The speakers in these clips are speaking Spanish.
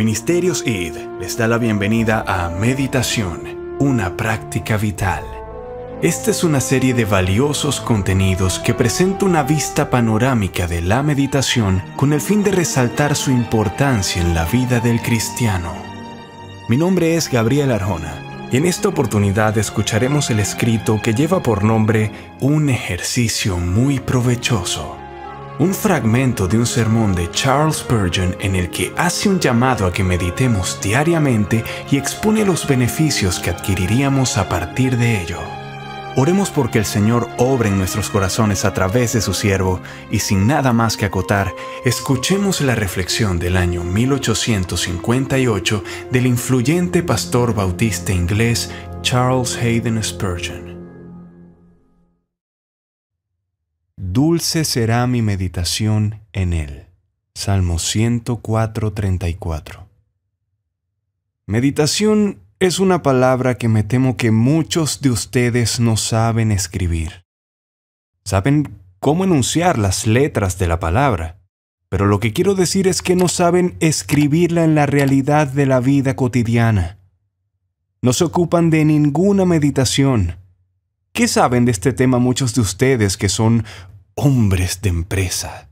Ministerios ID les da la bienvenida a Meditación, una práctica vital. Esta es una serie de valiosos contenidos que presenta una vista panorámica de la meditación con el fin de resaltar su importancia en la vida del cristiano. Mi nombre es Gabriel Arjona y en esta oportunidad escucharemos el escrito que lleva por nombre Un ejercicio muy provechoso un fragmento de un sermón de Charles Spurgeon en el que hace un llamado a que meditemos diariamente y expone los beneficios que adquiriríamos a partir de ello. Oremos porque el Señor obre en nuestros corazones a través de su siervo y sin nada más que acotar, escuchemos la reflexión del año 1858 del influyente pastor bautista inglés Charles Hayden Spurgeon. Dulce será mi meditación en él. Salmo 104:34. Meditación es una palabra que me temo que muchos de ustedes no saben escribir. Saben cómo enunciar las letras de la palabra, pero lo que quiero decir es que no saben escribirla en la realidad de la vida cotidiana. No se ocupan de ninguna meditación. ¿Qué saben de este tema muchos de ustedes que son hombres de empresa.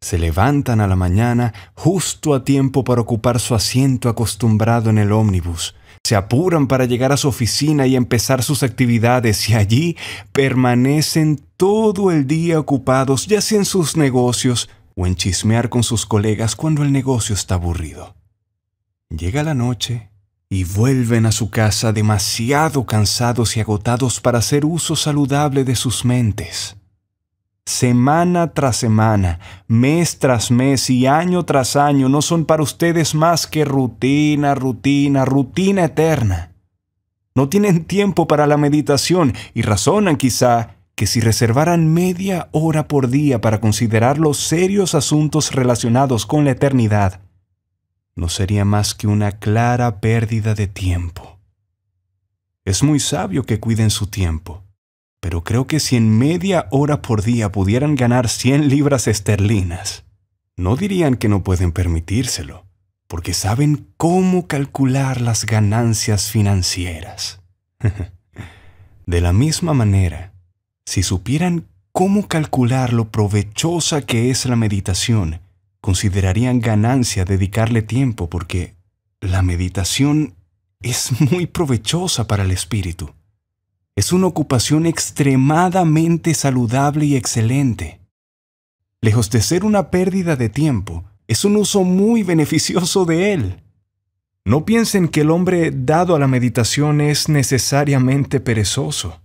Se levantan a la mañana justo a tiempo para ocupar su asiento acostumbrado en el ómnibus. Se apuran para llegar a su oficina y empezar sus actividades y allí permanecen todo el día ocupados, ya sea en sus negocios o en chismear con sus colegas cuando el negocio está aburrido. Llega la noche y vuelven a su casa demasiado cansados y agotados para hacer uso saludable de sus mentes. Semana tras semana, mes tras mes y año tras año no son para ustedes más que rutina, rutina, rutina eterna. No tienen tiempo para la meditación y razonan quizá que si reservaran media hora por día para considerar los serios asuntos relacionados con la eternidad, no sería más que una clara pérdida de tiempo. Es muy sabio que cuiden su tiempo, pero creo que si en media hora por día pudieran ganar 100 libras esterlinas, no dirían que no pueden permitírselo, porque saben cómo calcular las ganancias financieras. De la misma manera, si supieran cómo calcular lo provechosa que es la meditación, considerarían ganancia dedicarle tiempo porque la meditación es muy provechosa para el espíritu es una ocupación extremadamente saludable y excelente. Lejos de ser una pérdida de tiempo, es un uso muy beneficioso de él. No piensen que el hombre dado a la meditación es necesariamente perezoso.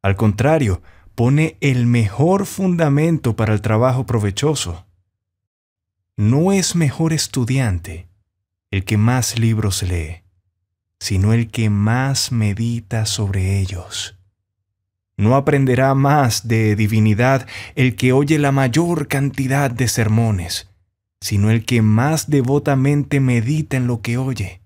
Al contrario, pone el mejor fundamento para el trabajo provechoso. No es mejor estudiante el que más libros lee sino el que más medita sobre ellos. No aprenderá más de divinidad el que oye la mayor cantidad de sermones, sino el que más devotamente medita en lo que oye.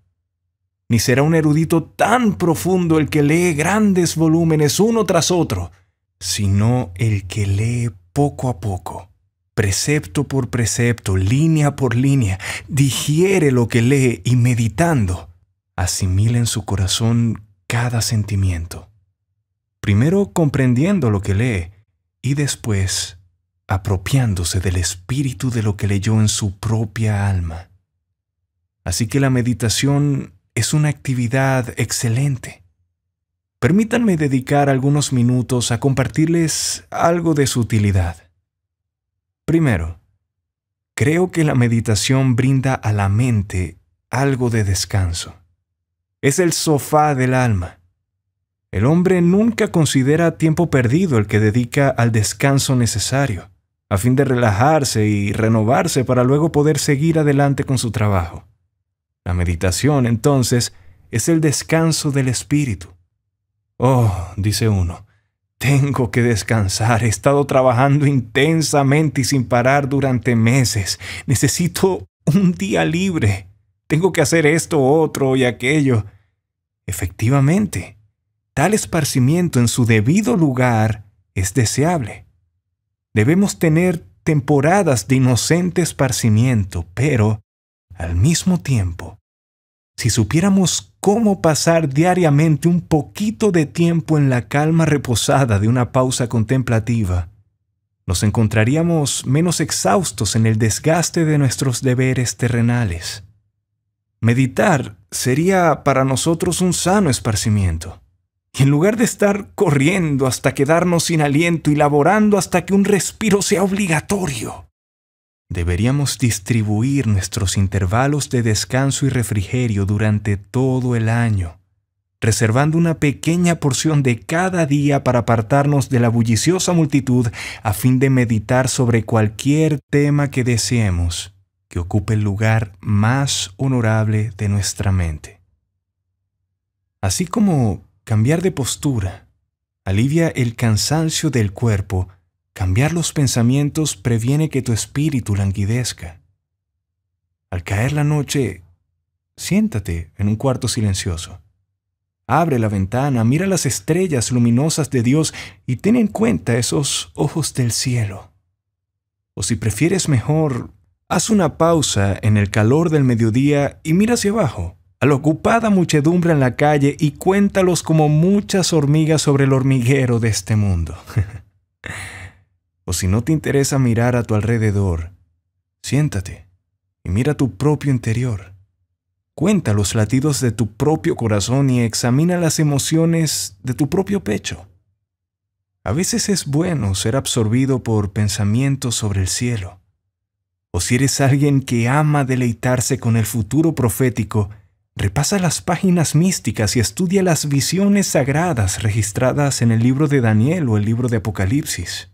Ni será un erudito tan profundo el que lee grandes volúmenes uno tras otro, sino el que lee poco a poco, precepto por precepto, línea por línea, digiere lo que lee y meditando asimila en su corazón cada sentimiento, primero comprendiendo lo que lee y después apropiándose del espíritu de lo que leyó en su propia alma. Así que la meditación es una actividad excelente. Permítanme dedicar algunos minutos a compartirles algo de su utilidad. Primero, creo que la meditación brinda a la mente algo de descanso es el sofá del alma. El hombre nunca considera tiempo perdido el que dedica al descanso necesario, a fin de relajarse y renovarse para luego poder seguir adelante con su trabajo. La meditación, entonces, es el descanso del espíritu. Oh, dice uno, tengo que descansar, he estado trabajando intensamente y sin parar durante meses, necesito un día libre tengo que hacer esto, otro y aquello. Efectivamente, tal esparcimiento en su debido lugar es deseable. Debemos tener temporadas de inocente esparcimiento, pero, al mismo tiempo, si supiéramos cómo pasar diariamente un poquito de tiempo en la calma reposada de una pausa contemplativa, nos encontraríamos menos exhaustos en el desgaste de nuestros deberes terrenales. Meditar sería para nosotros un sano esparcimiento. Y en lugar de estar corriendo hasta quedarnos sin aliento y laborando hasta que un respiro sea obligatorio, deberíamos distribuir nuestros intervalos de descanso y refrigerio durante todo el año, reservando una pequeña porción de cada día para apartarnos de la bulliciosa multitud a fin de meditar sobre cualquier tema que deseemos que ocupe el lugar más honorable de nuestra mente. Así como cambiar de postura alivia el cansancio del cuerpo, cambiar los pensamientos previene que tu espíritu languidezca. Al caer la noche, siéntate en un cuarto silencioso. Abre la ventana, mira las estrellas luminosas de Dios y ten en cuenta esos ojos del cielo. O si prefieres mejor, Haz una pausa en el calor del mediodía y mira hacia abajo, a la ocupada muchedumbre en la calle y cuéntalos como muchas hormigas sobre el hormiguero de este mundo. o si no te interesa mirar a tu alrededor, siéntate y mira tu propio interior. Cuenta los latidos de tu propio corazón y examina las emociones de tu propio pecho. A veces es bueno ser absorbido por pensamientos sobre el cielo o si eres alguien que ama deleitarse con el futuro profético, repasa las páginas místicas y estudia las visiones sagradas registradas en el libro de Daniel o el libro de Apocalipsis.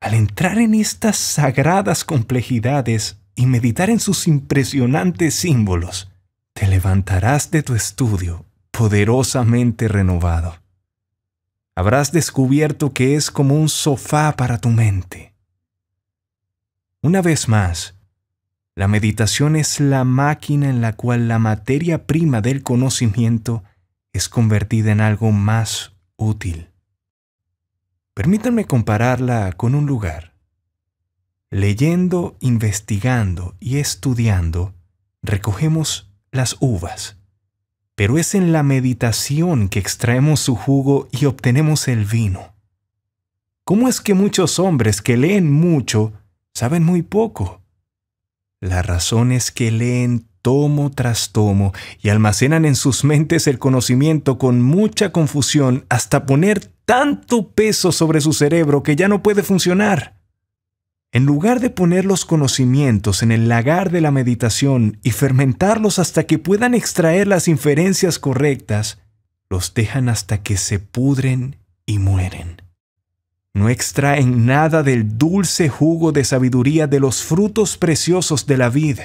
Al entrar en estas sagradas complejidades y meditar en sus impresionantes símbolos, te levantarás de tu estudio poderosamente renovado. Habrás descubierto que es como un sofá para tu mente una vez más, la meditación es la máquina en la cual la materia prima del conocimiento es convertida en algo más útil. Permítanme compararla con un lugar. Leyendo, investigando y estudiando, recogemos las uvas, pero es en la meditación que extraemos su jugo y obtenemos el vino. ¿Cómo es que muchos hombres que leen mucho saben muy poco. La razón es que leen tomo tras tomo y almacenan en sus mentes el conocimiento con mucha confusión hasta poner tanto peso sobre su cerebro que ya no puede funcionar. En lugar de poner los conocimientos en el lagar de la meditación y fermentarlos hasta que puedan extraer las inferencias correctas, los dejan hasta que se pudren y mueren no extraen nada del dulce jugo de sabiduría de los frutos preciosos de la vid.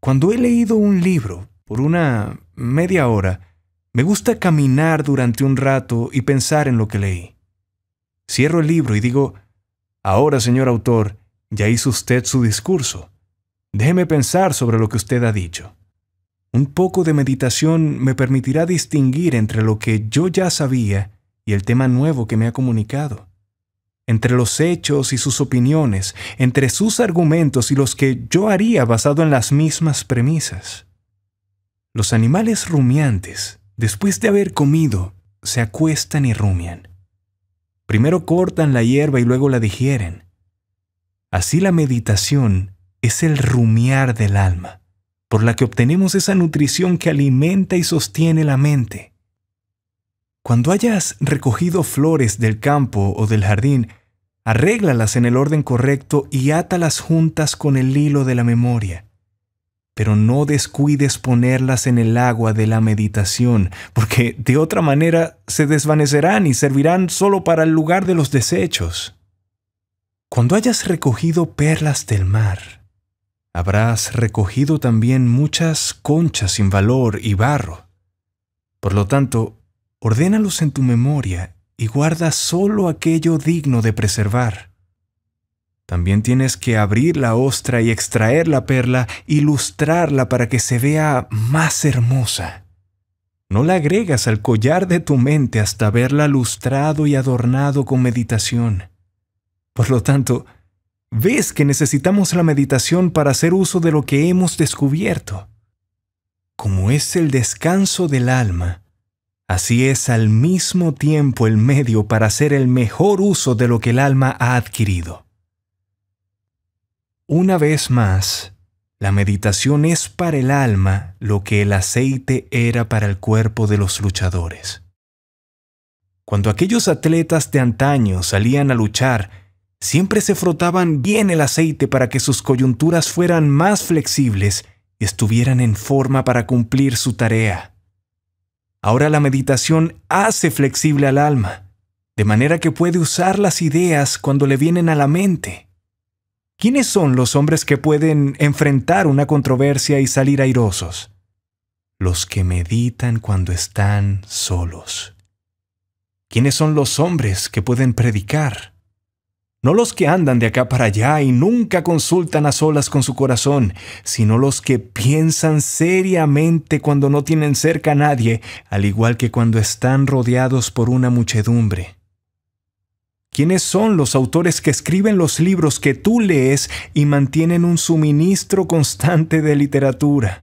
Cuando he leído un libro por una media hora, me gusta caminar durante un rato y pensar en lo que leí. Cierro el libro y digo, ahora, señor autor, ya hizo usted su discurso. Déjeme pensar sobre lo que usted ha dicho. Un poco de meditación me permitirá distinguir entre lo que yo ya sabía y el tema nuevo que me ha comunicado, entre los hechos y sus opiniones, entre sus argumentos y los que yo haría basado en las mismas premisas. Los animales rumiantes, después de haber comido, se acuestan y rumian. Primero cortan la hierba y luego la digieren. Así la meditación es el rumiar del alma, por la que obtenemos esa nutrición que alimenta y sostiene la mente. Cuando hayas recogido flores del campo o del jardín, arréglalas en el orden correcto y átalas juntas con el hilo de la memoria. Pero no descuides ponerlas en el agua de la meditación, porque de otra manera se desvanecerán y servirán solo para el lugar de los desechos. Cuando hayas recogido perlas del mar, habrás recogido también muchas conchas sin valor y barro. Por lo tanto, Ordénalos en tu memoria y guarda solo aquello digno de preservar. También tienes que abrir la ostra y extraer la perla y lustrarla para que se vea más hermosa. No la agregas al collar de tu mente hasta verla lustrado y adornado con meditación. Por lo tanto, ves que necesitamos la meditación para hacer uso de lo que hemos descubierto. Como es el descanso del alma, Así es al mismo tiempo el medio para hacer el mejor uso de lo que el alma ha adquirido. Una vez más, la meditación es para el alma lo que el aceite era para el cuerpo de los luchadores. Cuando aquellos atletas de antaño salían a luchar, siempre se frotaban bien el aceite para que sus coyunturas fueran más flexibles y estuvieran en forma para cumplir su tarea. Ahora la meditación hace flexible al alma, de manera que puede usar las ideas cuando le vienen a la mente. ¿Quiénes son los hombres que pueden enfrentar una controversia y salir airosos? Los que meditan cuando están solos. ¿Quiénes son los hombres que pueden predicar? No los que andan de acá para allá y nunca consultan a solas con su corazón, sino los que piensan seriamente cuando no tienen cerca a nadie, al igual que cuando están rodeados por una muchedumbre. ¿Quiénes son los autores que escriben los libros que tú lees y mantienen un suministro constante de literatura?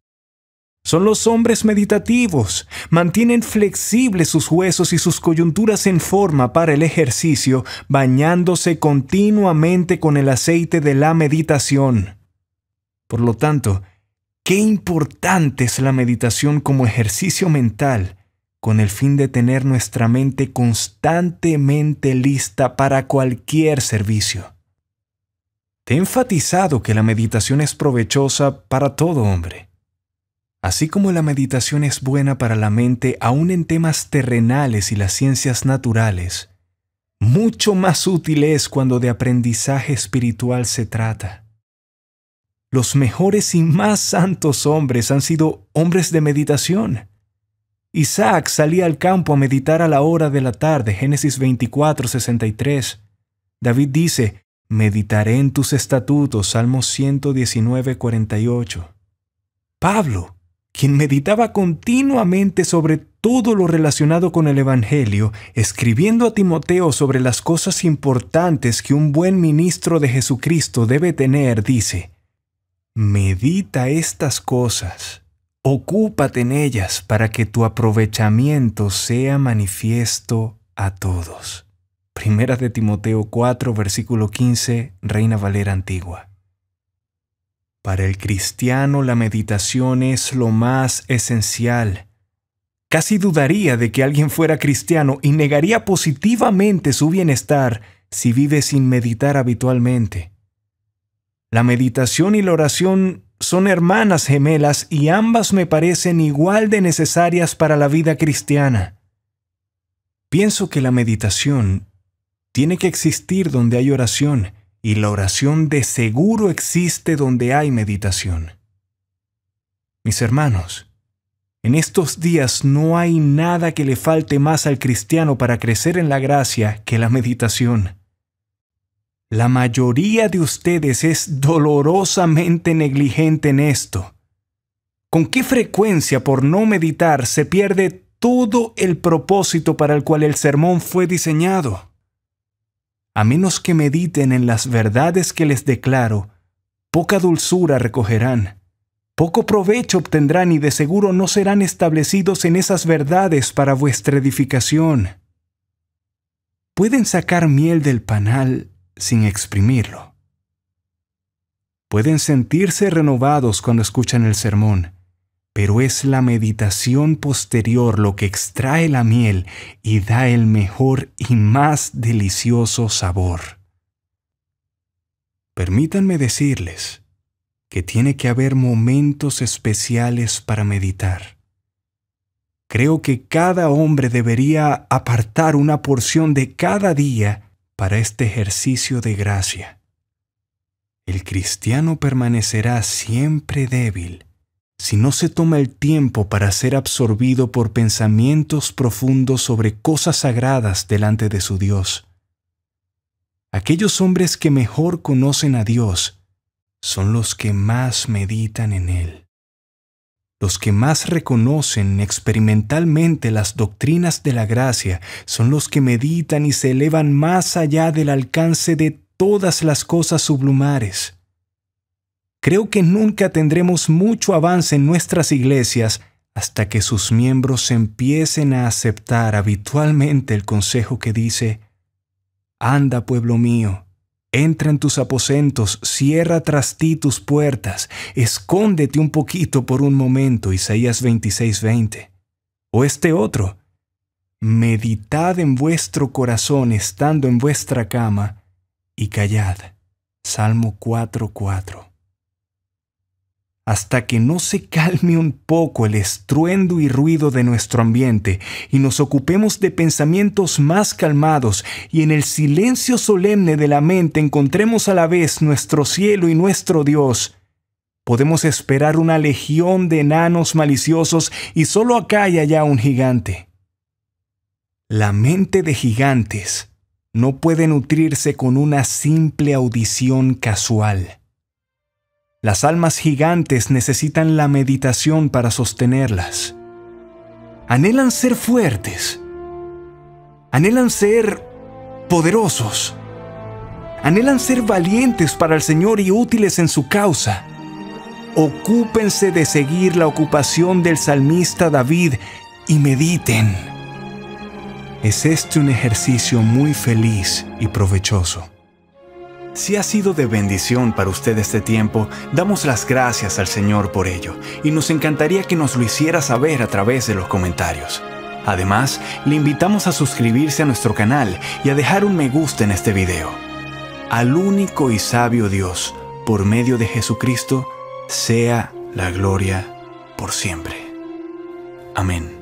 Son los hombres meditativos. Mantienen flexibles sus huesos y sus coyunturas en forma para el ejercicio, bañándose continuamente con el aceite de la meditación. Por lo tanto, qué importante es la meditación como ejercicio mental, con el fin de tener nuestra mente constantemente lista para cualquier servicio. Te he enfatizado que la meditación es provechosa para todo hombre Así como la meditación es buena para la mente aún en temas terrenales y las ciencias naturales, mucho más útil es cuando de aprendizaje espiritual se trata. Los mejores y más santos hombres han sido hombres de meditación. Isaac salía al campo a meditar a la hora de la tarde, Génesis 24, 63. David dice, meditaré en tus estatutos, Salmos 119, 48. Pablo quien meditaba continuamente sobre todo lo relacionado con el Evangelio, escribiendo a Timoteo sobre las cosas importantes que un buen ministro de Jesucristo debe tener, dice, Medita estas cosas, ocúpate en ellas para que tu aprovechamiento sea manifiesto a todos. Primera de Timoteo 4, versículo 15, Reina Valera Antigua. Para el cristiano la meditación es lo más esencial. Casi dudaría de que alguien fuera cristiano y negaría positivamente su bienestar si vive sin meditar habitualmente. La meditación y la oración son hermanas gemelas y ambas me parecen igual de necesarias para la vida cristiana. Pienso que la meditación tiene que existir donde hay oración y la oración de seguro existe donde hay meditación. Mis hermanos, en estos días no hay nada que le falte más al cristiano para crecer en la gracia que la meditación. La mayoría de ustedes es dolorosamente negligente en esto. ¿Con qué frecuencia por no meditar se pierde todo el propósito para el cual el sermón fue diseñado? a menos que mediten en las verdades que les declaro, poca dulzura recogerán, poco provecho obtendrán y de seguro no serán establecidos en esas verdades para vuestra edificación. Pueden sacar miel del panal sin exprimirlo. Pueden sentirse renovados cuando escuchan el sermón, pero es la meditación posterior lo que extrae la miel y da el mejor y más delicioso sabor. Permítanme decirles que tiene que haber momentos especiales para meditar. Creo que cada hombre debería apartar una porción de cada día para este ejercicio de gracia. El cristiano permanecerá siempre débil si no se toma el tiempo para ser absorbido por pensamientos profundos sobre cosas sagradas delante de su Dios. Aquellos hombres que mejor conocen a Dios son los que más meditan en Él, los que más reconocen experimentalmente las doctrinas de la gracia, son los que meditan y se elevan más allá del alcance de todas las cosas sublumares Creo que nunca tendremos mucho avance en nuestras iglesias hasta que sus miembros empiecen a aceptar habitualmente el consejo que dice, Anda, pueblo mío, entra en tus aposentos, cierra tras ti tus puertas, escóndete un poquito por un momento, Isaías 26:20. O este otro, meditad en vuestro corazón estando en vuestra cama y callad. Salmo 4:4 hasta que no se calme un poco el estruendo y ruido de nuestro ambiente y nos ocupemos de pensamientos más calmados y en el silencio solemne de la mente encontremos a la vez nuestro cielo y nuestro Dios, podemos esperar una legión de enanos maliciosos y solo acá y allá un gigante. La mente de gigantes no puede nutrirse con una simple audición casual las almas gigantes necesitan la meditación para sostenerlas. Anhelan ser fuertes. Anhelan ser poderosos. Anhelan ser valientes para el Señor y útiles en su causa. Ocúpense de seguir la ocupación del salmista David y mediten. Es este un ejercicio muy feliz y provechoso. Si ha sido de bendición para usted este tiempo, damos las gracias al Señor por ello y nos encantaría que nos lo hiciera saber a través de los comentarios. Además, le invitamos a suscribirse a nuestro canal y a dejar un me gusta en este video. Al único y sabio Dios, por medio de Jesucristo, sea la gloria por siempre. Amén.